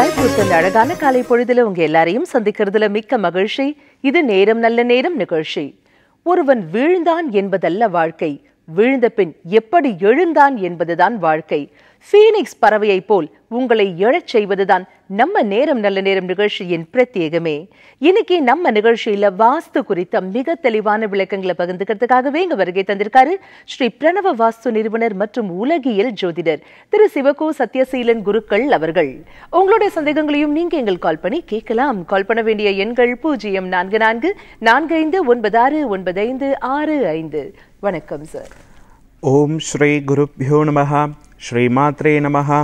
ஜெய்பூர்த்தில் அழகான காலை பொழுதுல உங்க எல்லாரையும் சந்திக்கிறதுல மிக்க மகிழ்ச்சி இது நேரம் நல்ல நேரம் நிகழ்ச்சி ஒருவன் வீழ்ந்தான் என்பதல்ல வாழ்க்கை வீழ்ந்த பின் எப்படி எழுந்தான் என்பதுதான் வாழ்க்கை ஃபீனிக்ஸ் பறவையைப் போல் உங்களை எழச் செய்வதுதான் நம்ம நேரம் நல்ல நேரம் நிகழ்ச்சியின் பிரத்யேகமே இன்னைக்கு நம்ம நிகழ்ச்சியில வாஸ்து குறித்த மிக தெளிவான விளக்கங்களை பகிர்ந்துக்கிறதுக்காகவே இங்க வருகை தந்திருக்காரு ஸ்ரீ பிரணவ வாஸ்து நிறுவனர் மற்றும் உலகியல் ஜோதிடர் திரு சிவகு சத்யசீலன் குருக்கள் அவர்கள் உங்களுடைய சந்தேகங்களையும் நீங்க எங்கள் கால் பண்ணி கேட்கலாம் கால் பண்ண வேண்டிய எண்கள் பூஜ்ஜியம் நான்கு நான்கு நான்கு ஐந்து ஒன்பது ஆறு ஒன்பது ஐந்து ஆறு ஐந்து வணக்கம் சார் ஓம் ஸ்ரீ குருப்யோ ஸ்ரீமாத்ரே நமகா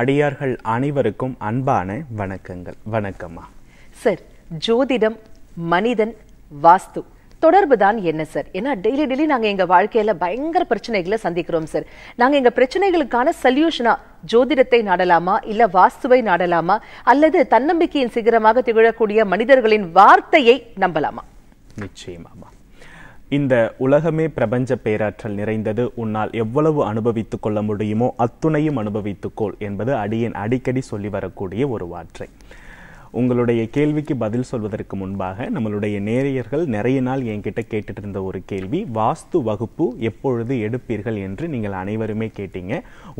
அடியார்கள் அனைவருக்கும் அன்பான வணக்கங்கள் வணக்கம்மா சார் ஜோதிடம் மனிதன் வாஸ்து தொடர்பு தான் என்ன சார் ஏன்னா டெய்லி டெய்லி நாங்கள் எங்கள் வாழ்க்கையில் பயங்கர பிரச்சனைகளை சந்திக்கிறோம் சார் நாங்கள் எங்கள் பிரச்சனைகளுக்கான சல்யூஷனா ஜோதிடத்தை நாடலாமா இல்லை வாஸ்துவை நாடலாமா அல்லது தன்னம்பிக்கையின் சிகரமாக திகழக்கூடிய மனிதர்களின் வார்த்தையை நம்பலாமா நிச்சயமாமா இந்த உலகமே பிரபஞ்ச பேராற்றல் நிறைந்தது உன்னால் எவ்வளவு அனுபவித்துக் கொள்ள முடியுமோ அத்துணையும் அனுபவித்துக்கொள் என்பது அடியின் அடிக்கடி சொல்லி வரக்கூடிய ஒரு வார்த்தை உங்களுடைய கேள்விக்கு பதில் சொல்வதற்கு முன்பாக நம்மளுடைய நேரையர்கள் நிறைய நாள் என்கிட்ட கேட்டுட்டு இருந்த ஒரு கேள்வி வாஸ்து வகுப்பு எப்பொழுது எடுப்பீர்கள் என்று நீங்கள் அனைவருமே கேட்டீங்க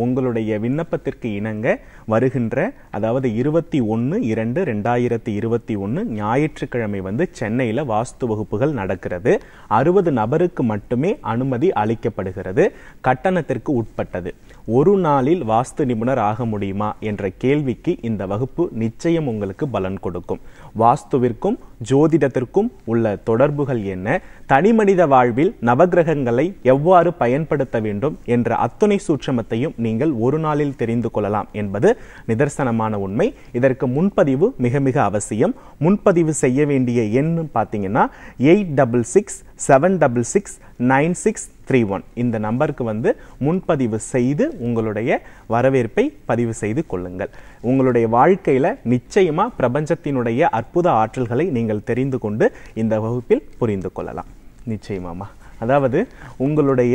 உங்களுடைய விண்ணப்பத்திற்கு இணங்க வருகின்ற அதாவது இருபத்தி ஒன்று இரண்டு ரெண்டாயிரத்தி இருபத்தி ஒன்று ஞாயிற்றுக்கிழமை வந்து சென்னையில் வாஸ்து வகுப்புகள் நடக்கிறது அறுபது நபருக்கு மட்டுமே அனுமதி அளிக்கப்படுகிறது கட்டணத்திற்கு உட்பட்டது ஒரு நாளில் வாஸ்து நிபுணர் ஆக முடியுமா என்ற கேள்விக்கு இந்த வகுப்பு நிச்சயம் உங்களுக்கு பலன் கொடுக்கும் வாஸ்துவிற்கும் ஜோதிடத்திற்கும் உள்ள தொடர்புகள் என்ன தனிமனித வாழ்வில் நவகிரகங்களை எவ்வாறு பயன்படுத்த வேண்டும் என்ற அத்துணை சூட்சமத்தையும் நீங்கள் ஒரு நாளில் தெரிந்து கொள்ளலாம் என்பது நிதர்சனமான உண்மை இதற்கு முன்பதிவு மிக மிக அவசியம் முன்பதிவு செய்ய வேண்டிய எண்ணு பார்த்தீங்கன்னா eight double six seven double six nine six three one இந்த நம்பருக்கு வந்து முன்பதிவு செய்து உங்களுடைய வரவேற்பை பதிவு செய்து கொள்ளுங்கள் உங்களுடைய வாழ்க்கையில் நிச்சயமாக பிரபஞ்சத்தினுடைய அற்புத ஆற்றல்களை நீங்கள் நீங்கள் தெரிந்து கொண்டு இந்த வகுப்பில் புரிந்து கொள்ளலாம் நிச்சயமாமா அதாவது உங்களுடைய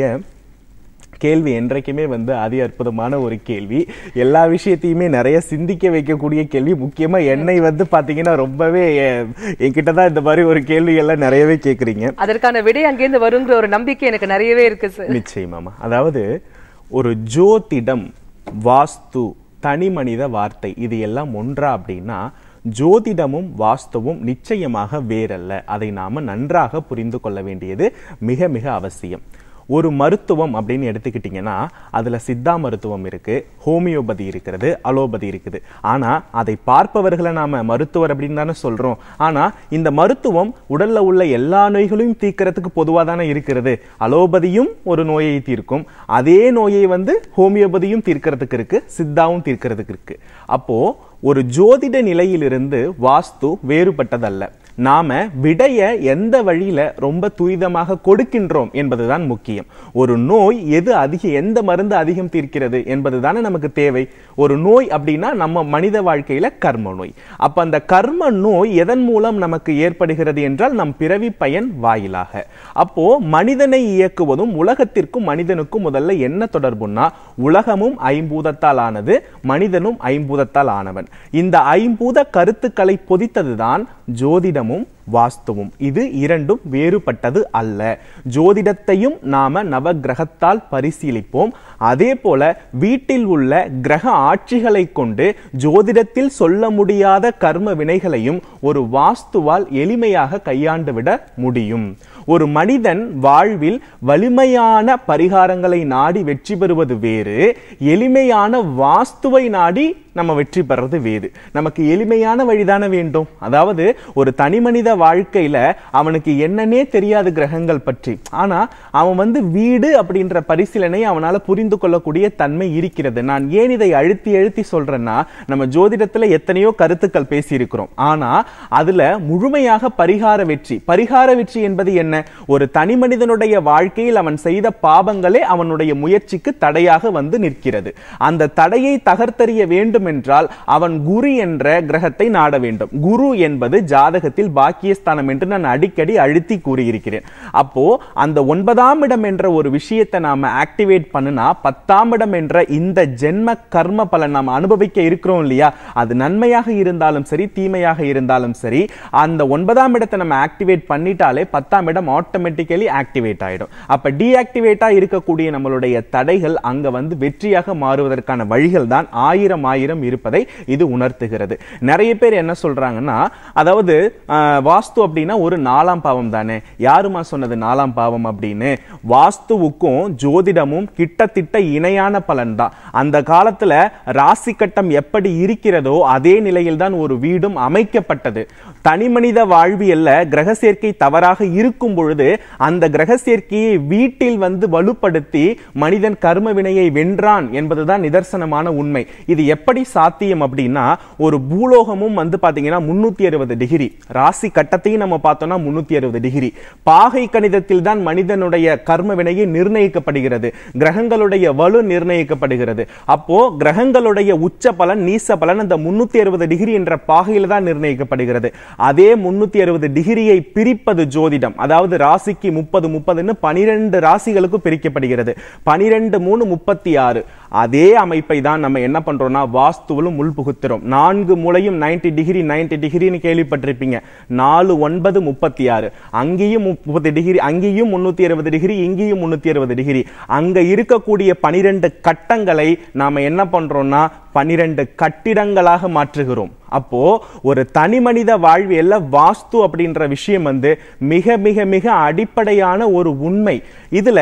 கேள்வி என்றைக்குமே வந்து அதி அற்புதமான ஒரு கேள்வி எல்லா விஷயத்தையுமே நிறைய சிந்திக்க வைக்கக்கூடிய கேள்வி முக்கியமாக என்னை வந்து பார்த்தீங்கன்னா ரொம்பவே என்கிட்ட தான் இந்த மாதிரி ஒரு கேள்விகள்லாம் நிறையவே கேட்குறீங்க அதற்கான விடை அங்கேருந்து வருங்கிற ஒரு நம்பிக்கை எனக்கு நிறையவே இருக்கு சார் நிச்சயமாமா அதாவது ஒரு ஜோதிடம் வாஸ்து தனி மனித வார்த்தை இது எல்லாம் ஒன்றா அப்படின்னா ஜோதிடமும் வாஸ்துவும் நிச்சயமாக வேறல்ல அதை நாம நன்றாக புரிந்து கொள்ள வேண்டியது மிக மிக அவசியம் ஒரு மருத்துவம் அப்படின்னு எடுத்துக்கிட்டிங்கன்னா அதில் சித்தா மருத்துவம் இருக்குது ஹோமியோபதி இருக்கிறது அலோபதி இருக்குது ஆனால் அதை பார்ப்பவர்களை நாம் மருத்துவர் அப்படின்னு தானே சொல்கிறோம் ஆனால் இந்த மருத்துவம் உடலில் உள்ள எல்லா நோய்களையும் தீர்க்கிறதுக்கு பொதுவாக தானே இருக்கிறது அலோபதியும் ஒரு நோயை தீர்க்கும் அதே நோயை வந்து ஹோமியோபதியும் தீர்க்கிறதுக்கு இருக்குது சித்தாவும் தீர்க்கிறதுக்கு இருக்குது அப்போது ஒரு ஜோதிட நிலையிலிருந்து வாஸ்து வேறுபட்டதல்ல நாம் விடையை எந்த வழியில் ரொம்ப துரிதமாக கொடுக்கின்றோம் என்பதுதான் முக்கியம் ஒரு நோய் எது அதிக எந்த மருந்து அதிகம் தீர்க்கிறது என்பது தானே நமக்கு தேவை ஒரு நோய் அப்படின்னா நம்ம மனித வாழ்க்கையில் கர்ம நோய் அப்போ அந்த கர்ம நோய் எதன் மூலம் நமக்கு ஏற்படுகிறது என்றால் நம் பிறவி பயன் வாயிலாக அப்போ மனிதனை இயக்குவதும் உலகத்திற்கும் மனிதனுக்கும் முதல்ல என்ன தொடர்புன்னா உலகமும் ஐம்பூதத்தால் ஆனது மனிதனும் ஐம்பூதத்தால் ஆனவன் இந்த ஐம்பூத கருத்துக்களை பொதித்ததுதான் ஜோதிடம் Ramon வாஸ்துவும் இது இரண்டும் வேறுபட்டது அல்ல ஜோதிடத்தையும் நாம நவகிரகத்தால் பரிசீலிப்போம் அதே போல வீட்டில் உள்ள கிரக ஆட்சிகளை கொண்டு ஜோதிடத்தில் சொல்ல முடியாத கர்ம வினைகளையும் ஒரு வாஸ்துவால் எளிமையாக கையாண்டுவிட முடியும் ஒரு மனிதன் வாழ்வில் வலிமையான பரிகாரங்களை நாடி வெற்றி பெறுவது வேறு எளிமையான வாஸ்துவை நாடி நம்ம வெற்றி பெறது வேறு நமக்கு எளிமையான வழிதான வேண்டும் அதாவது ஒரு தனி மனித வாழ்க்கையில அவனுக்கு என்னன்னே தெரியாது கிரகங்கள் பற்றி ஆனா அவன் வந்து வீடு அப்படின்ற பரிசீலனை அவனால புரிந்து கொள்ளக்கூடிய தன்மை இருக்கிறது நான் ஏன் இதை அழுத்தி அழுத்தி சொல்றேன்னா நம்ம ஜோதிடத்துல எத்தனையோ கருத்துக்கள் பேசி இருக்கிறோம் ஆனா அதுல முழுமையாக பரிகார வெற்றி பரிகார வெற்றி என்பது என்ன ஒரு தனி மனிதனுடைய வாழ்க்கையில் அவன் செய்த பாபங்களே அவனுடைய முயற்சிக்கு தடையாக வந்து நிற்கிறது அந்த தடையை தகர்த்தறிய வேண்டும் என்றால் அவன் குரு என்ற கிரகத்தை நாட வேண்டும் குரு என்பது ஜாதகத்தில் பாக்கிய பாக்கியஸ்தானம் என்று நான் அடிக்கடி அழுத்தி கூறியிருக்கிறேன் அப்போ அந்த ஒன்பதாம் இடம் என்ற ஒரு விஷயத்தை நாம ஆக்டிவேட் பண்ணினா பத்தாம் இடம் என்ற இந்த ஜென்ம கர்ம பலன் நாம் அனுபவிக்க இருக்கிறோம் இல்லையா அது நன்மையாக இருந்தாலும் சரி தீமையாக இருந்தாலும் சரி அந்த ஒன்பதாம் இடத்தை நம்ம ஆக்டிவேட் பண்ணிட்டாலே பத்தாம் இடம் ஆட்டோமேட்டிக்கலி ஆக்டிவேட் ஆகிடும் அப்போ டீஆக்டிவேட்டாக இருக்கக்கூடிய நம்மளுடைய தடைகள் அங்கே வந்து வெற்றியாக மாறுவதற்கான வழிகள் தான் ஆயிரம் ஆயிரம் இருப்பதை இது உணர்த்துகிறது நிறைய பேர் என்ன சொல்றாங்கன்னா அதாவது வாஸ்து அப்படின்னா ஒரு நாலாம் பாவம் தானே யாருமா சொன்னது நாலாம் பாவம் அப்படின்னு வாஸ்துவுக்கும் ஜோதிடமும் கிட்டத்தட்ட இணையான பலன் தான் அந்த காலத்துல ராசி கட்டம் எப்படி இருக்கிறதோ அதே நிலையில் தான் ஒரு வீடும் அமைக்கப்பட்டது தனி தனிமனித வாழ்வியல்ல கிரக சேர்க்கை தவறாக இருக்கும் பொழுது அந்த கிரக சேர்க்கையை வீட்டில் வந்து வலுப்படுத்தி மனிதன் கர்ம வினையை வென்றான் என்பதுதான் நிதர்சனமான உண்மை இது எப்படி சாத்தியம் அப்படின்னா ஒரு பூலோகமும் வந்து பாத்தீங்கன்னா முன்னூத்தி அறுபது டிகிரி ராசி கட்ட கட்டத்தையும் நம்ம பார்த்தோம்னா முன்னூத்தி அறுபது டிகிரி பாகை கணிதத்தில் தான் மனிதனுடைய கர்ம வினையை நிர்ணயிக்கப்படுகிறது கிரகங்களுடைய வலு நிர்ணயிக்கப்படுகிறது அப்போ கிரகங்களுடைய உச்ச பலன் நீச பலன் அந்த முன்னூத்தி அறுபது டிகிரி என்ற பாகையில் தான் நிர்ணயிக்கப்படுகிறது அதே முன்னூத்தி அறுபது டிகிரியை பிரிப்பது ஜோதிடம் அதாவது ராசிக்கு முப்பது முப்பதுன்னு பனிரெண்டு ராசிகளுக்கு பிரிக்கப்படுகிறது பனிரெண்டு மூணு முப்பத்தி ஆறு அதே அமைப்பை தான் நம்ம என்ன பண்றோம்னா வாஸ்துவலும் உள்புகுத்துறோம் நான்கு மூலையும் நைன்டி டிகிரி நைன்டி டிகிரின்னு கேள்விப்பட்டிருப்பீங்க நாலு ஒன்பது முப்பத்தி ஆறு அங்கேயும் முப்பது டிகிரி அங்கேயும் முன்னூத்தி அறுபது டிகிரி இங்கேயும் முன்னூத்தி அறுபது டிகிரி அங்க இருக்கக்கூடிய பனிரெண்டு கட்டங்களை நாம என்ன பண்றோம்னா பன்னிரண்டு கட்டிடங்களாக மாற்றுகிறோம் அப்போ ஒரு தனி மனித வாழ்வியல்ல வாஸ்து அப்படின்ற விஷயம் வந்து மிக மிக மிக அடிப்படையான ஒரு உண்மை இதுல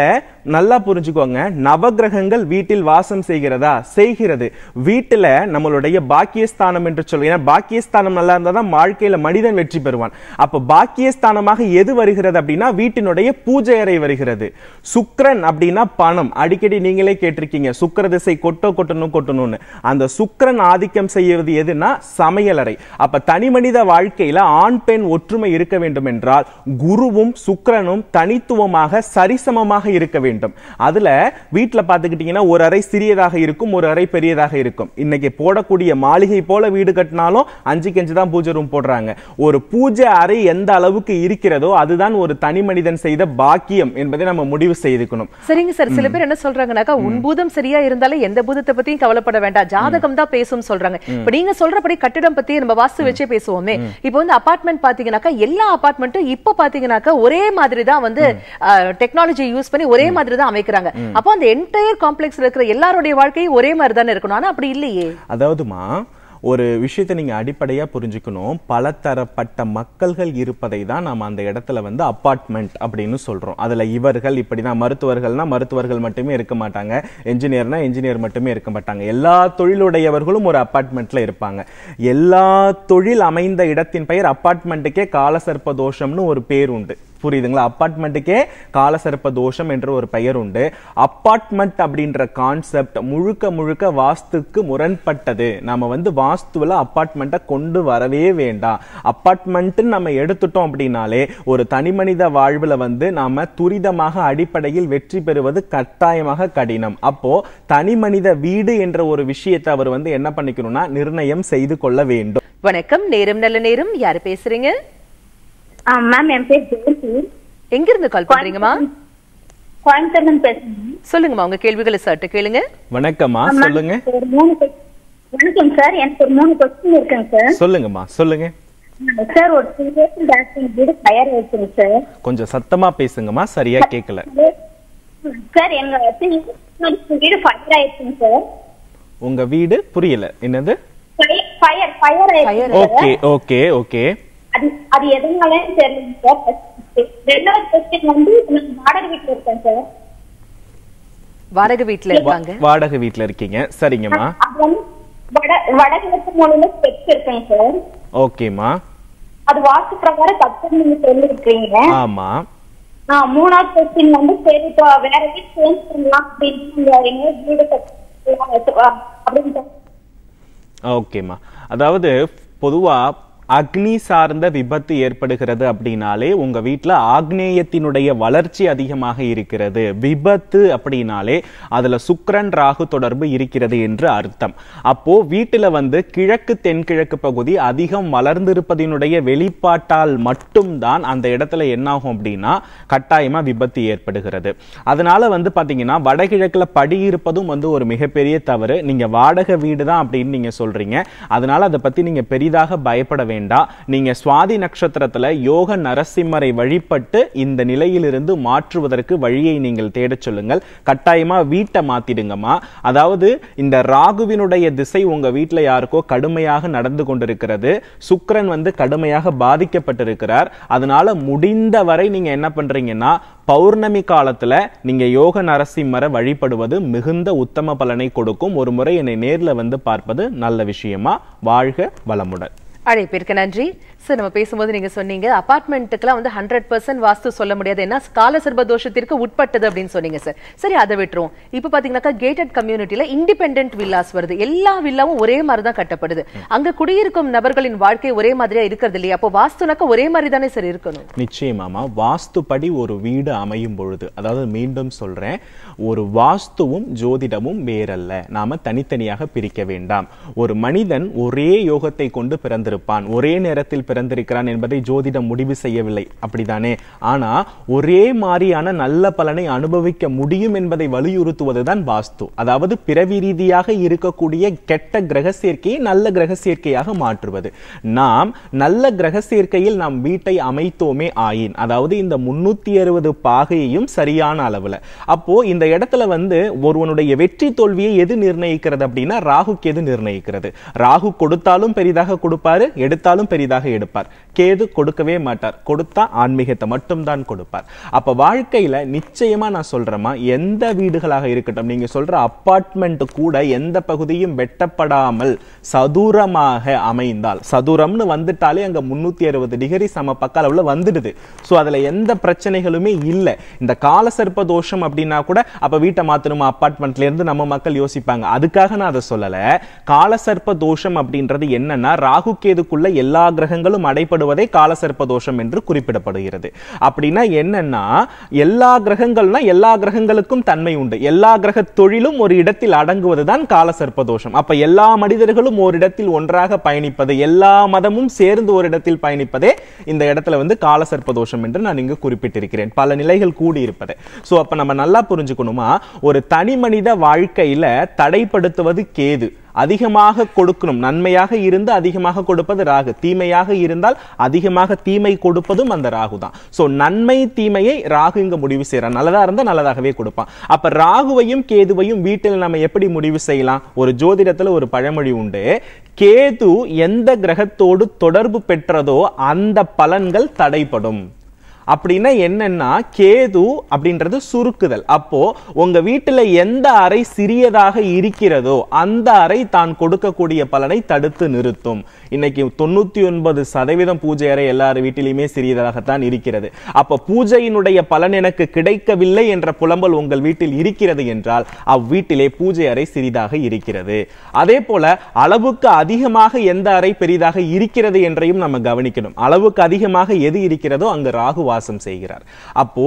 நல்லா புரிஞ்சுக்கோங்க நவகிரகங்கள் வீட்டில் வாசம் செய்கிறதா செய்கிறது வீட்டில் நம்மளுடைய பாக்கியஸ்தானம் என்று சொல்லி ஏன்னா பாக்கியஸ்தானம் நல்லா இருந்தால் தான் வாழ்க்கையில் மனிதன் வெற்றி பெறுவான் அப்போ பாக்கியஸ்தானமாக எது வருகிறது அப்படின்னா வீட்டினுடைய பூஜை அறை வருகிறது சுக்கரன் அப்படின்னா பணம் அடிக்கடி நீங்களே கேட்டிருக்கீங்க சுக்கர திசை கொட்டோ கொட்டணும் கொட்டணும்னு அந்த அந்த சுக்கரன் ஆதிக்கம் செய்யறது எதுனா சமையலறை அப்ப தனி மனித வாழ்க்கையில ஆண் பெண் ஒற்றுமை இருக்க வேண்டும் என்றால் குருவும் சுக்கரனும் தனித்துவமாக சரிசமமாக இருக்க வேண்டும் அதுல வீட்டில் பாத்துக்கிட்டீங்கன்னா ஒரு அறை சிறியதாக இருக்கும் ஒரு அறை பெரியதாக இருக்கும் இன்னைக்கு போடக்கூடிய மாளிகை போல வீடு கட்டினாலும் அஞ்சுக்கு அஞ்சு தான் பூஜை ரூம் போடுறாங்க ஒரு பூஜை அறை எந்த அளவுக்கு இருக்கிறதோ அதுதான் ஒரு தனி மனிதன் செய்த பாக்கியம் என்பதை நம்ம முடிவு செய்துக்கணும் சரிங்க சார் சில பேர் என்ன சொல்றாங்கன்னாக்கா உன் பூதம் சரியா இருந்தாலும் எந்த பூதத்தை பத்தியும் கவலைப்பட வேண்டாம் சாதகம் தான் பேசும் சொல்றாங்க இப்ப நீங்க சொல்றபடி கட்டிடம் பத்தி நம்ம வாஸ்து வச்சே பேசுவோமே இப்போ வந்து அபார்ட்மெண்ட் பாத்தீங்கன்னாக்கா எல்லா அபார்ட்மெண்ட்டும் இப்ப பாத்தீங்கன்னாக்கா ஒரே மாதிரி தான் வந்து டெக்னாலஜி யூஸ் பண்ணி ஒரே மாதிரி தான் அமைக்கிறாங்க அப்போ அந்த என்டையர் காம்ப்ளெக்ஸ்ல இருக்கிற எல்லாருடைய வாழ்க்கையும் ஒரே மாதிரி தானே இருக்கணும் ஆனா அப்படி இல்லையே அதாவதுமா ஒரு விஷயத்தை நீங்கள் அடிப்படையாக புரிஞ்சுக்கணும் பலதரப்பட்ட மக்கள்கள் இருப்பதை தான் நாம் அந்த இடத்துல வந்து அப்பார்ட்மெண்ட் அப்படின்னு சொல்கிறோம் அதில் இவர்கள் இப்படி தான் மருத்துவர்கள்னால் மருத்துவர்கள் மட்டுமே இருக்க மாட்டாங்க என்ஜினியர்னா என்ஜினியர் மட்டுமே இருக்க மாட்டாங்க எல்லா தொழிலுடையவர்களும் ஒரு அப்பார்ட்மெண்ட்டில் இருப்பாங்க எல்லா தொழில் அமைந்த இடத்தின் பெயர் அப்பார்ட்மெண்ட்டுக்கே காலசர்ப்ப தோஷம்னு ஒரு பேர் உண்டு புரியுதுங்களா அப்பார்ட்மெண்ட்டுக்கே காலசர்ப்ப தோஷம் என்ற ஒரு பெயர் உண்டு அப்பார்ட்மெண்ட் அப்படின்ற கான்செப்ட் முழுக்க முழுக்க வாஸ்துக்கு முரண்பட்டது நம்ம வந்து வாஸ்துவில் அப்பார்ட்மெண்ட்டை கொண்டு வரவே வேண்டாம் அப்பார்ட்மெண்ட்டுன்னு நம்ம எடுத்துட்டோம் அப்படின்னாலே ஒரு தனி மனித வாழ்வில் வந்து நாம் துரிதமாக அடிப்படையில் வெற்றி பெறுவது கட்டாயமாக கடினம் அப்போ தனி மனித வீடு என்ற ஒரு விஷயத்தை அவர் வந்து என்ன பண்ணிக்கணும்னா நிர்ணயம் செய்து கொள்ள வேண்டும் வணக்கம் நேரம் நல்ல நேரம் யார் பேசுறீங்க மேம் என் பேர் ஜெயந்தி எங்க இருந்து கால் பண்றீங்கம்மா கோயம்புத்தூர்ல பேசுறேன் சொல்லுங்கம்மா உங்க கேள்விகளை சட்டு கேளுங்க வணக்கம்மா சொல்லுங்க வணக்கம் சார் எனக்கு ஒரு மூணு கொஸ்டின் இருக்குங்க சார் சொல்லுங்கம்மா சொல்லுங்க சார் ஒரு த்ரீ டேஸ் டாக்டர் வீடு ஃபயர் ஆயிடுச்சுங்க சார் கொஞ்சம் சத்தமா பேசுங்கம்மா சரியா கேட்கல சார் எங்க வீடு ஃபயர் ஆயிடுச்சுங்க சார் உங்க வீடு புரியல என்னது fire fire okay okay okay அது அது எதனாலன்னு தெரியல சார் ரெண்டாவது கொஸ்டின் வந்து வாடகை வீட்டுல இருக்கேன் சார் வாடகை வீட்ல இருக்காங்க வாடகை வீட்டுல இருக்கீங்க சரிங்கம்மா வடகிழக்கு மூலையில ஸ்டெப்ஸ் இருக்கேன் சார் ஓகேம்மா அது வாஸ்து பிரகாரம் தப்பு நீங்க சொல்லிருக்கீங்க ஆமா மூணாவது கொஸ்டின் வந்து சரி வேற வீடு சேஞ்ச் பண்ணலாம் அப்படின்னு வீடு அப்படின்னு ஓகேம்மா அதாவது பொதுவா அக்னி சார்ந்த விபத்து ஏற்படுகிறது அப்படின்னாலே உங்க வீட்டில் ஆக்னேயத்தினுடைய வளர்ச்சி அதிகமாக இருக்கிறது விபத்து அப்படின்னாலே அதுல சுக்கரன் ராகு தொடர்பு இருக்கிறது என்று அர்த்தம் அப்போ வீட்டில் வந்து கிழக்கு தென்கிழக்கு பகுதி அதிகம் வளர்ந்திருப்பதனுடைய வெளிப்பாட்டால் மட்டும்தான் அந்த இடத்துல என்னாகும் அப்படின்னா கட்டாயமா விபத்து ஏற்படுகிறது அதனால வந்து பாத்தீங்கன்னா வடகிழக்குல படி இருப்பதும் வந்து ஒரு மிகப்பெரிய தவறு நீங்க வாடகை வீடு தான் அப்படின்னு நீங்க சொல்றீங்க அதனால அதை பத்தி நீங்க பெரிதாக பயப்பட வேண்டாம் நீங்க சுவாதி நட்சத்திரத்துல யோக நரசிம்மரை வழிபட்டு இந்த நிலையிலிருந்து மாற்றுவதற்கு வழியை நீங்கள் தேடச் சொல்லுங்கள் கட்டாயமா வீட்டை மாத்திடுங்கம்மா அதாவது இந்த ராகுவினுடைய திசை உங்க வீட்டில் யாருக்கோ கடுமையாக நடந்து கொண்டிருக்கிறது சுக்கரன் வந்து கடுமையாக பாதிக்கப்பட்டிருக்கிறார் அதனால முடிந்த வரை நீங்க என்ன பண்றீங்கன்னா பௌர்ணமி காலத்துல நீங்க யோக நரசிம்மரை வழிபடுவது மிகுந்த உத்தம பலனை கொடுக்கும் ஒரு முறை என்னை நேரில் வந்து பார்ப்பது நல்ல விஷயமா வாழ்க வளமுடன் அழைப்பிற்கு நன்றி சார் நம்ம பேசும்போது நீங்க சொன்னீங்க அபார்ட்மெண்ட்டுக்குலாம் வந்து ஹண்ட்ரட் பர்சன்ட் வாஸ்து சொல்ல முடியாது ஏன்னா கால சர்ப தோஷத்திற்கு உட்பட்டது அப்படின்னு சொன்னீங்க சார் சரி அதை விட்டுரும் இப்போ பாத்தீங்கன்னாக்கா கேட்டட் கம்யூனிட்டியில இண்டிபெண்ட் வில்லாஸ் வருது எல்லா வில்லாவும் ஒரே மாதிரி தான் கட்டப்படுது அங்க குடியிருக்கும் நபர்களின் வாழ்க்கை ஒரே மாதிரியா இருக்கிறது இல்லையா அப்போ வாஸ்துனாக்கா ஒரே மாதிரி தானே சார் இருக்கணும் நிச்சயமாமா வாஸ்து படி ஒரு வீடு அமையும் பொழுது அதாவது மீண்டும் சொல்றேன் ஒரு வாஸ்துவும் ஜோதிடமும் வேறல்ல நாம தனித்தனியாக பிரிக்க வேண்டாம் ஒரு மனிதன் ஒரே யோகத்தை கொண்டு பிறந்திருப்பான் ஒரே நேரத்தில் பிறந்திருக்கிறான் என்பதை ஜோதிடம் முடிவு செய்யவில்லை அப்படிதானே ஆனா ஒரே மாதிரியான நல்ல பலனை அனுபவிக்க முடியும் என்பதை வலியுறுத்துவதுதான் வாஸ்து அதாவது பிறவி ரீதியாக இருக்கக்கூடிய கெட்ட கிரக சேர்க்கையை நல்ல கிரக சேர்க்கையாக மாற்றுவது நாம் நல்ல கிரக சேர்க்கையில் நாம் வீட்டை அமைத்தோமே ஆயின் அதாவது இந்த முன்னூத்தி அறுபது பாகையையும் சரியான அளவுல அப்போ இந்த இடத்துல வந்து ஒருவனுடைய வெற்றி தோல்வியை எது நிர்ணயிக்கிறது அப்படின்னா ராகுக்கு எது நிர்ணயிக்கிறது ராகு கொடுத்தாலும் பெரிதாக கொடுப்பாரு எடுத்தாலும் பெரிதாக எடு எடுப்பார் கேது கொடுக்கவே மாட்டார் கொடுத்தா ஆன்மீகத்தை மட்டும்தான் கொடுப்பார் அப்ப வாழ்க்கையில நிச்சயமா நான் சொல்றேமா எந்த வீடுகளாக இருக்கட்டும் நீங்க சொல்ற அப்பார்ட்மெண்ட் கூட எந்த பகுதியும் வெட்டப்படாமல் சதுரமாக அமைந்தால் சதுரம்னு வந்துட்டாலே அங்க முன்னூத்தி அறுபது டிகிரி சம பக்க அளவுல வந்துடுது ஸோ அதுல எந்த பிரச்சனைகளுமே இல்லை இந்த கால சர்ப்ப தோஷம் அப்படின்னா கூட அப்ப வீட்டை அப்பார்ட்மெண்ட்ல இருந்து நம்ம மக்கள் யோசிப்பாங்க அதுக்காக நான் அதை கால காலசர்ப்ப தோஷம் அப்படின்றது என்னன்னா ராகு கேதுக்குள்ள எல்லா கிரகங்களும் கிரகங்களும் அடைபடுவதை காலசர்ப்ப தோஷம் என்று குறிப்பிடப்படுகிறது அப்படின்னா என்னன்னா எல்லா கிரகங்கள்னா எல்லா கிரகங்களுக்கும் தன்மை உண்டு எல்லா கிரக தொழிலும் ஒரு இடத்தில் அடங்குவதுதான் காலசர்ப்ப தோஷம் அப்ப எல்லா மனிதர்களும் ஒரு இடத்தில் ஒன்றாக பயணிப்பது எல்லா மதமும் சேர்ந்து ஒரு இடத்தில் பயணிப்பதே இந்த இடத்துல வந்து காலசர்ப்ப தோஷம் என்று நான் இங்கு குறிப்பிட்டிருக்கிறேன் பல நிலைகள் கூடியிருப்பது ஸோ அப்போ நம்ம நல்லா புரிஞ்சுக்கணுமா ஒரு தனி மனித வாழ்க்கையில தடைப்படுத்துவது கேது அதிகமாக கொடுக்கணும் நன்மையாக இருந்து அதிகமாக கொடுப்பது ராகு தீமையாக இருந்தால் அதிகமாக தீமை கொடுப்பதும் அந்த ராகு தான் ஸோ நன்மை தீமையை ராகு இங்கே முடிவு செய்கிறான் நல்லதாக இருந்தால் நல்லதாகவே கொடுப்பான் அப்போ ராகுவையும் கேதுவையும் வீட்டில் நம்ம எப்படி முடிவு செய்யலாம் ஒரு ஜோதிடத்தில் ஒரு பழமொழி உண்டு கேது எந்த கிரகத்தோடு தொடர்பு பெற்றதோ அந்த பலன்கள் தடைப்படும் அப்படின்னா என்னன்னா கேது அப்படின்றது சுருக்குதல் அப்போ உங்க வீட்டுல எந்த அறை சிறியதாக இருக்கிறதோ அந்த அறை தான் கொடுக்கக்கூடிய பலனை தடுத்து நிறுத்தும் இன்னைக்கு தொண்ணூத்தி ஒன்பது சதவீதம் பூஜை அறை எல்லார் வீட்டிலையுமே சிறியதாகத்தான் இருக்கிறது அப்ப பூஜையினுடைய பலன் எனக்கு கிடைக்கவில்லை என்ற புலம்பல் உங்கள் வீட்டில் இருக்கிறது என்றால் அவ்வீட்டிலே பூஜை அறை சிறிதாக இருக்கிறது அதே போல அளவுக்கு அதிகமாக எந்த அறை பெரிதாக இருக்கிறது என்றையும் நம்ம கவனிக்கணும் அளவுக்கு அதிகமாக எது இருக்கிறதோ அங்கு ராகுவா உபவாசம் செய்கிறார் அப்போ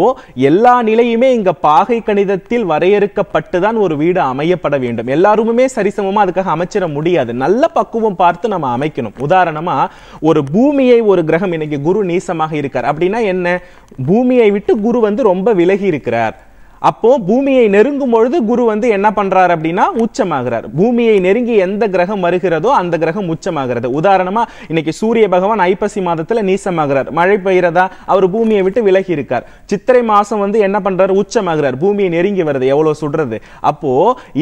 எல்லா நிலையுமே இங்க பாகை கணிதத்தில் வரையறுக்கப்பட்டு தான் ஒரு வீடு அமையப்பட வேண்டும் எல்லாருமே சரிசமமா அதுக்காக அமைச்சிட முடியாது நல்ல பக்குவம் பார்த்து நம்ம அமைக்கணும் உதாரணமா ஒரு பூமியை ஒரு கிரகம் இன்னைக்கு குரு நீசமாக இருக்கார் அப்படின்னா என்ன பூமியை விட்டு குரு வந்து ரொம்ப விலகி இருக்கிறார் அப்போ பூமியை நெருங்கும் பொழுது குரு வந்து என்ன பண்றாரு அப்படின்னா உச்சமாகிறார் பூமியை நெருங்கி எந்த கிரகம் வருகிறதோ அந்த கிரகம் உச்சமாகிறது உதாரணமா இன்னைக்கு சூரிய பகவான் ஐப்பசி மாதத்துல நீசமாகிறார் மழை பெய்கிறதா அவர் பூமியை விட்டு விலகி இருக்கார் சித்திரை மாசம் வந்து என்ன பண்றாரு உச்சமாகிறார் பூமியை நெருங்கி வருது எவ்வளவு சுடுறது அப்போ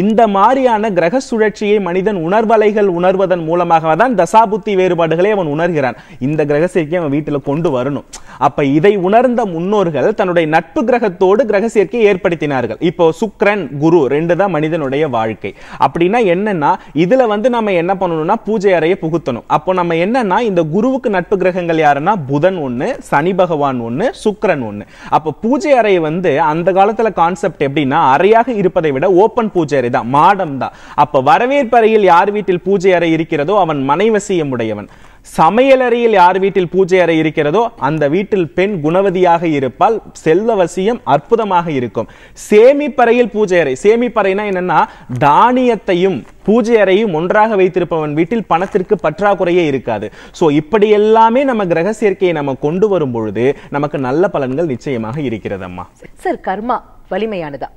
இந்த மாதிரியான கிரக சுழற்சியை மனிதன் உணர்வலைகள் உணர்வதன் மூலமாக தான் தசாபுத்தி வேறுபாடுகளை அவன் உணர்கிறான் இந்த கிரக சேர்க்கை அவன் வீட்டில் கொண்டு வரணும் அப்ப இதை உணர்ந்த முன்னோர்கள் தன்னுடைய நட்பு கிரகத்தோடு கிரக சேர்க்கை ஏற்ப ஏற்படுத்தினார்கள் இப்போ சுக்ரன் குரு ரெண்டு தான் மனிதனுடைய வாழ்க்கை அப்படின்னா என்னன்னா இதுல வந்து நம்ம என்ன பண்ணணும்னா பூஜை அறையை புகுத்தணும் அப்போ நம்ம என்னன்னா இந்த குருவுக்கு நட்பு கிரகங்கள் யாருன்னா புதன் ஒன்று சனி பகவான் ஒன்று சுக்ரன் ஒன்று அப்போ பூஜை அறை வந்து அந்த காலத்துல கான்செப்ட் எப்படின்னா அறையாக இருப்பதை விட ஓப்பன் பூஜை அறை தான் மாடம் தான் அப்போ வரவேற்பறையில் யார் வீட்டில் பூஜை அறை இருக்கிறதோ அவன் மனைவசியம் உடையவன் சமையலறையில் யார் வீட்டில் பூஜை அறை இருக்கிறதோ அந்த வீட்டில் பெண் குணவதியாக இருப்பால் செல்வவசியம் அற்புதமாக இருக்கும் சேமிப்பறையில் பூஜை அறை சேமிப்பறைனா என்னன்னா தானியத்தையும் பூஜை அறையும் ஒன்றாக வைத்திருப்பவன் வீட்டில் பணத்திற்கு பற்றாக்குறையே இருக்காது ஸோ இப்படி எல்லாமே நம்ம கிரக சேர்க்கையை நம்ம கொண்டு வரும் பொழுது நமக்கு நல்ல பலன்கள் நிச்சயமாக இருக்கிறது அம்மா சார் கர்மா வலிமையானதா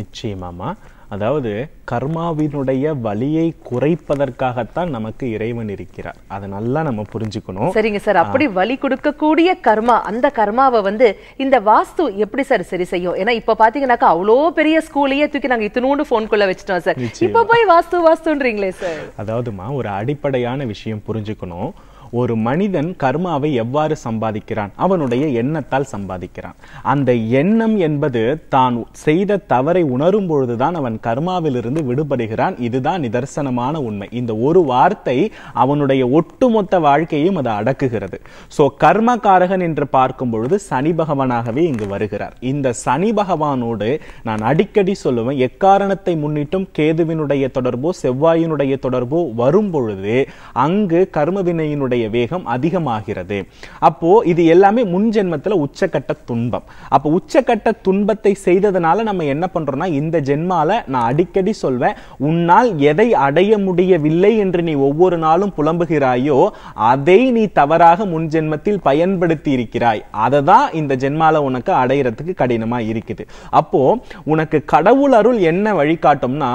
நிச்சயமாமா அதாவது கர்மாவினுடைய வலியை குறைப்பதற்காகத்தான் நமக்கு இறைவன் இருக்கிறார் அதை நல்லா நம்ம புரிஞ்சுக்கணும் சரிங்க சார் அப்படி வலி கொடுக்கக்கூடிய கர்மா அந்த கர்மாவை வந்து இந்த வாஸ்து எப்படி சார் சரி செய்யும் ஏன்னா இப்ப பாத்தீங்கன்னாக்கா அவ்வளோ பெரிய ஸ்கூலையே தூக்கி நாங்க இத்தினோண்டு போன்குள்ள வச்சுட்டோம் சார் இப்ப போய் வாஸ்து வாஸ்துன்றீங்களே சார் அதாவதுமா ஒரு அடிப்படையான விஷயம் புரிஞ்சுக்கணும் ஒரு மனிதன் கர்மாவை எவ்வாறு சம்பாதிக்கிறான் அவனுடைய எண்ணத்தால் சம்பாதிக்கிறான் அந்த எண்ணம் என்பது தான் செய்த தவறை உணரும் பொழுதுதான் அவன் கர்மாவிலிருந்து விடுபடுகிறான் இதுதான் நிதர்சனமான உண்மை இந்த ஒரு வார்த்தை அவனுடைய ஒட்டுமொத்த வாழ்க்கையும் அது அடக்குகிறது ஸோ கர்மகாரகன் என்று பார்க்கும் பொழுது சனி பகவானாகவே இங்கு வருகிறார் இந்த சனி பகவானோடு நான் அடிக்கடி சொல்லுவேன் எக்காரணத்தை முன்னிட்டும் கேதுவினுடைய தொடர்போ செவ்வாயினுடைய தொடர்போ வரும் பொழுது அங்கு கர்மவினையினுடைய அதனுடைய வேகம் அதிகமாகிறது அப்போ இது எல்லாமே முன்ஜென்மத்தில் உச்சக்கட்ட துன்பம் அப்போ உச்சக்கட்ட துன்பத்தை செய்ததுனால நம்ம என்ன பண்றோம்னா இந்த ஜென்மால நான் அடிக்கடி சொல்வேன் உன்னால் எதை அடைய முடியவில்லை என்று நீ ஒவ்வொரு நாளும் புலம்புகிறாயோ அதை நீ தவறாக முன்ஜென்மத்தில் பயன்படுத்தி இருக்கிறாய் அதை தான் இந்த ஜென்மால உனக்கு அடையிறதுக்கு கடினமா இருக்குது அப்போ உனக்கு கடவுள் அருள் என்ன வழிகாட்டும்னா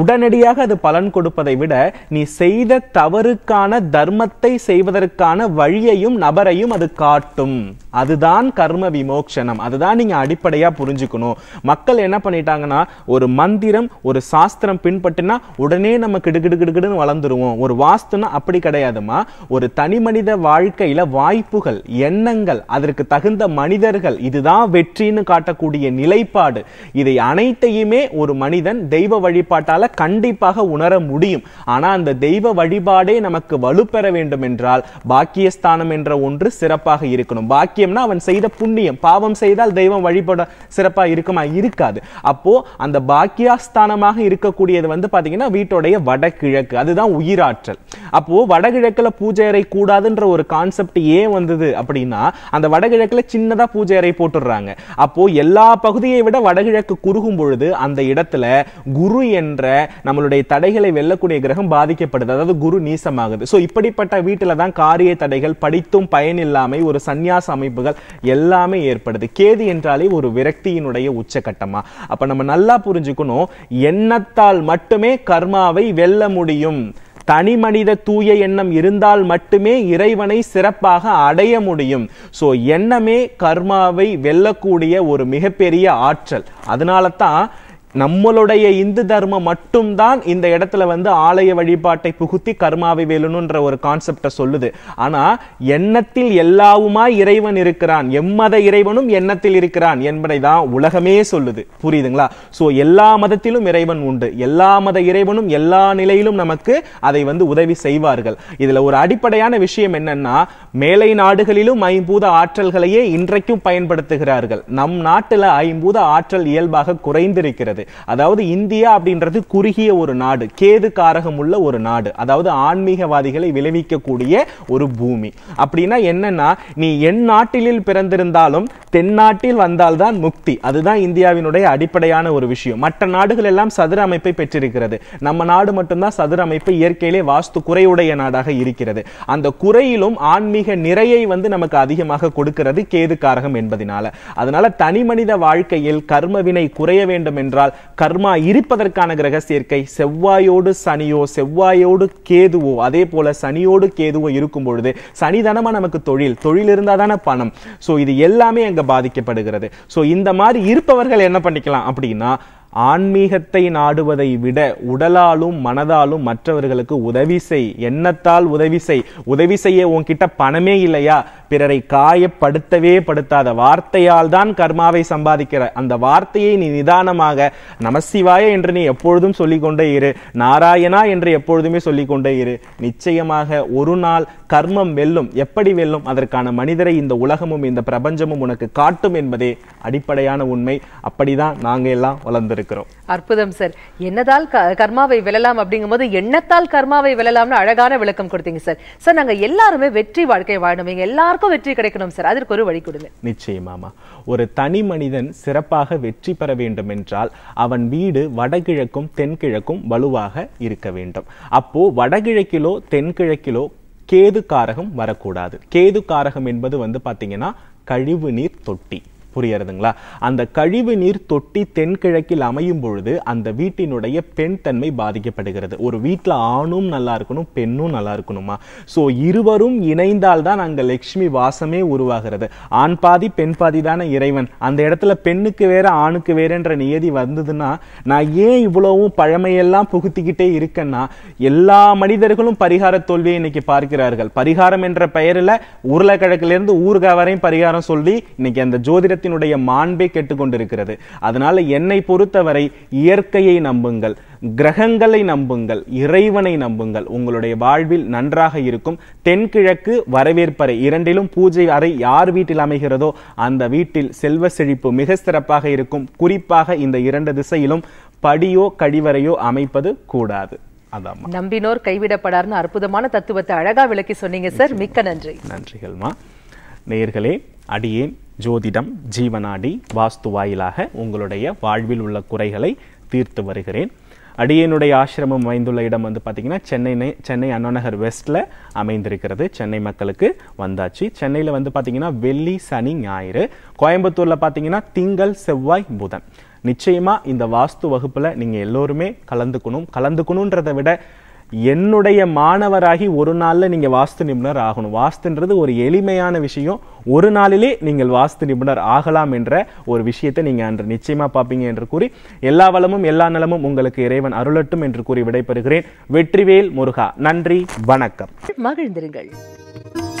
உடனடியாக அது பலன் கொடுப்பதை விட நீ செய்த தவறுக்கான தர்மத்தை செய்வதற்கான வழியையும் நபரையும் அது காட்டும் அதுதான் கர்ம விமோக்ஷனம் அதுதான் நீங்க அடிப்படையா புரிஞ்சுக்கணும் மக்கள் என்ன பண்ணிட்டாங்கன்னா ஒரு மந்திரம் ஒரு சாஸ்திரம் பின்பற்றினா உடனே நம்ம கிடுகிடு கிடுகிடுன்னு வளர்ந்துருவோம் ஒரு வாஸ்துனா அப்படி கிடையாதுமா ஒரு தனி மனித வாழ்க்கையில வாய்ப்புகள் எண்ணங்கள் அதற்கு தகுந்த மனிதர்கள் இதுதான் வெற்றின்னு காட்டக்கூடிய நிலைப்பாடு இதை அனைத்தையுமே ஒரு மனிதன் தெய்வ வழிபாட்டால கண்டிப்பாக உணர முடியும் ஆனா அந்த தெய்வ வழிபாடே நமக்கு வலுப்பெற வேண்டும் என்றால் பாக்கியஸ்தானம் என்ற ஒன்று சிறப்பாக இருக்கணும் பாக்கியம்னா அவன் செய்த புண்ணியம் பாவம் செய்தால் தெய்வம் வழிபட சிறப்பாக இருக்குமா இருக்காது அப்போ அந்த பாக்கியாஸ்தானமாக இருக்கக்கூடியது வந்து பாத்தீங்கன்னா வீட்டோடைய வடகிழக்கு அதுதான் உயிராற்றல் அப்போ வடகிழக்குல பூஜை அறை கூடாதுன்ற ஒரு கான்செப்ட் ஏன் வந்தது அப்படின்னா அந்த வடகிழக்குல சின்னதா பூஜை அறை போட்டுடுறாங்க அப்போ எல்லா பகுதியை விட வடகிழக்கு குறுகும் பொழுது அந்த இடத்துல குரு என்ற வர நம்மளுடைய தடைகளை வெல்லக்கூடிய கிரகம் பாதிக்கப்படுது அதாவது குரு நீசமாகுது ஸோ இப்படிப்பட்ட வீட்டில் தான் காரிய தடைகள் படித்தும் பயனில்லாமை ஒரு சந்நியாச அமைப்புகள் எல்லாமே ஏற்படுது கேது என்றாலே ஒரு விரக்தியினுடைய உச்சகட்டமா அப்போ நம்ம நல்லா புரிஞ்சுக்கணும் எண்ணத்தால் மட்டுமே கர்மாவை வெல்ல முடியும் தனி மனித தூய எண்ணம் இருந்தால் மட்டுமே இறைவனை சிறப்பாக அடைய முடியும் ஸோ எண்ணமே கர்மாவை வெல்லக்கூடிய ஒரு மிகப்பெரிய ஆற்றல் அதனால தான் நம்மளுடைய இந்து தர்மம் மட்டும்தான் இந்த இடத்துல வந்து ஆலய வழிபாட்டை புகுத்தி கர்மாவை வேலணுன்ற ஒரு கான்செப்டை சொல்லுது ஆனா எண்ணத்தில் எல்லாவுமாய் இறைவன் இருக்கிறான் எம்மத இறைவனும் எண்ணத்தில் இருக்கிறான் என்பதை தான் உலகமே சொல்லுது புரியுதுங்களா ஸோ எல்லா மதத்திலும் இறைவன் உண்டு எல்லா மத இறைவனும் எல்லா நிலையிலும் நமக்கு அதை வந்து உதவி செய்வார்கள் இதுல ஒரு அடிப்படையான விஷயம் என்னன்னா மேலை நாடுகளிலும் ஐம்பூத ஆற்றல்களையே இன்றைக்கும் பயன்படுத்துகிறார்கள் நம் நாட்டில் ஐம்பூத ஆற்றல் இயல்பாக குறைந்திருக்கிறது அதாவது இந்தியா அப்படின்றது குறுகிய ஒரு நாடு கேது காரகம் உள்ள ஒரு நாடு அதாவது ஆன்மீகவாதிகளை விளைவிக்கக்கூடிய ஒரு பூமி அப்படின்னா என்னன்னா நீ என் நாட்டிலில் பிறந்திருந்தாலும் தென்னாட்டில் வந்தால்தான் முக்தி அதுதான் இந்தியாவினுடைய அடிப்படையான ஒரு விஷயம் மற்ற நாடுகள் எல்லாம் சதுர அமைப்பை பெற்றிருக்கிறது நம்ம நாடு மட்டும்தான் சதுர அமைப்பு இயற்கையிலே வாஸ்து குறையுடைய நாடாக இருக்கிறது அந்த குறையிலும் ஆன்மீக நிறையை வந்து நமக்கு அதிகமாக கொடுக்கிறது கேது காரகம் என்பதனால அதனால தனி மனித வாழ்க்கையில் கர்மவினை குறைய வேண்டும் என்றால் என்றால் கர்மா இருப்பதற்கான கிரக சேர்க்கை செவ்வாயோடு சனியோ செவ்வாயோடு கேதுவோ அதே போல சனியோடு கேதுவோ இருக்கும் பொழுது சனிதனமா நமக்கு தொழில் தொழில் இருந்தா தானே பணம் ஸோ இது எல்லாமே அங்கே பாதிக்கப்படுகிறது ஸோ இந்த மாதிரி இருப்பவர்கள் என்ன பண்ணிக்கலாம் அப்படின்னா ஆன்மீகத்தை நாடுவதை விட உடலாலும் மனதாலும் மற்றவர்களுக்கு உதவி செய் எண்ணத்தால் உதவி செய் உதவி செய்ய உன்கிட்ட பணமே இல்லையா பிறரை காயப்படுத்தவே படுத்தாத வார்த்தையால் தான் கர்மாவை சம்பாதிக்கிற அந்த வார்த்தையை நீ நிதானமாக நமசிவாய என்று நீ எப்பொழுதும் சொல்லிக்கொண்டே இரு நாராயணா என்று எப்பொழுதுமே சொல்லிக்கொண்டே இரு நிச்சயமாக ஒரு நாள் கர்மம் வெல்லும் எப்படி வெல்லும் அதற்கான மனிதரை இந்த உலகமும் இந்த பிரபஞ்சமும் உனக்கு காட்டும் என்பதே அடிப்படையான உண்மை அப்படிதான் நாங்க எல்லாம் வளர்ந்திருக்கிறோம் அற்புதம் சார் என்னதால் கர்மாவை விழலாம் அப்படிங்கும் போது என்னத்தால் கர்மாவை விழலாம்னு அழகான விளக்கம் கொடுத்தீங்க சார் சார் நாங்க எல்லாருமே வெற்றி வாழ்க்கை வாழணும் எங்க எல்லாருக்கும் வெற்றி கிடைக்கணும் சார் அதற்கு ஒரு வழி கொடுங்க நிச்சயமாமா ஒரு தனி மனிதன் சிறப்பாக வெற்றி பெற வேண்டும் என்றால் அவன் வீடு வடகிழக்கும் தென்கிழக்கும் வலுவாக இருக்க வேண்டும் அப்போ வடகிழக்கிலோ தென்கிழக்கிலோ கேது காரகம் வரக்கூடாது கேது காரகம் என்பது வந்து பார்த்தீங்கன்னா கழிவு நீர் தொட்டி புரியறதுங்களா அந்த கழிவு நீர் தொட்டி தென்கிழக்கில் அமையும் பொழுது அந்த வீட்டினுடைய பெண் தன்மை பாதிக்கப்படுகிறது ஒரு வீட்டில் ஆணும் நல்லா இருக்கணும் பெண்ணும் நல்லா இருக்கணுமா ஸோ இருவரும் இணைந்தால் தான் அங்கே லக்ஷ்மி வாசமே உருவாகிறது ஆண் பாதி பெண் பாதி தானே இறைவன் அந்த இடத்துல பெண்ணுக்கு வேற ஆணுக்கு வேறன்ற நியதி வந்ததுன்னா நான் ஏன் இவ்வளவும் பழமையெல்லாம் புகுத்திக்கிட்டே இருக்கேன்னா எல்லா மனிதர்களும் பரிகார தோல்வியை இன்னைக்கு பார்க்கிறார்கள் பரிகாரம் என்ற பெயரில் உருளைக்கிழக்கிலிருந்து ஊர்கா வரையும் பரிகாரம் சொல்லி இன்னைக்கு அந்த ஜோதிடத்தை மனிதத்தினுடைய மாண்பை கெட்டுக்கொண்டிருக்கிறது அதனால என்னை பொறுத்தவரை இயற்கையை நம்புங்கள் கிரகங்களை நம்புங்கள் இறைவனை நம்புங்கள் உங்களுடைய வாழ்வில் நன்றாக இருக்கும் தென்கிழக்கு வரவேற்பறை இரண்டிலும் பூஜை அறை யார் வீட்டில் அமைகிறதோ அந்த வீட்டில் செல்வ செழிப்பு மிக சிறப்பாக இருக்கும் குறிப்பாக இந்த இரண்டு திசையிலும் படியோ கழிவறையோ அமைப்பது கூடாது நம்பினோர் கைவிடப்படார்னு அற்புதமான தத்துவத்தை அழகா விளக்கி சொன்னீங்க சார் மிக்க நன்றி நன்றிகள்மா நேர்களே அடியேன் ஜோதிடம் ஜீவனாடி வாஸ்து வாயிலாக உங்களுடைய வாழ்வில் உள்ள குறைகளை தீர்த்து வருகிறேன் அடியனுடைய ஆசிரமம் அமைந்துள்ள இடம் வந்து பார்த்திங்கன்னா சென்னை சென்னை அண்ணாநகர் வெஸ்ட்டில் அமைந்திருக்கிறது சென்னை மக்களுக்கு வந்தாச்சு சென்னையில் வந்து பார்த்தீங்கன்னா வெள்ளி சனி ஞாயிறு கோயம்புத்தூரில் பார்த்தீங்கன்னா திங்கள் செவ்வாய் புதன் நிச்சயமாக இந்த வாஸ்து வகுப்பில் நீங்கள் எல்லோருமே கலந்துக்கணும் கலந்துக்கணுன்றதை விட என்னுடைய மாணவராகி ஒரு நாளில் நீங்கள் வாஸ்து நிபுணர் ஆகணும் வாஸ்துன்றது ஒரு எளிமையான விஷயம் ஒரு நாளிலே நீங்கள் வாஸ்து நிபுணர் ஆகலாம் என்ற ஒரு விஷயத்தை நீங்கள் அன்று நிச்சயமாக பார்ப்பீங்க என்று கூறி எல்லா வளமும் எல்லா நலமும் உங்களுக்கு இறைவன் அருளட்டும் என்று கூறி விடைபெறுகிறேன் வெற்றிவேல் முருகா நன்றி வணக்கம் மகிழ்ந்திருங்கள்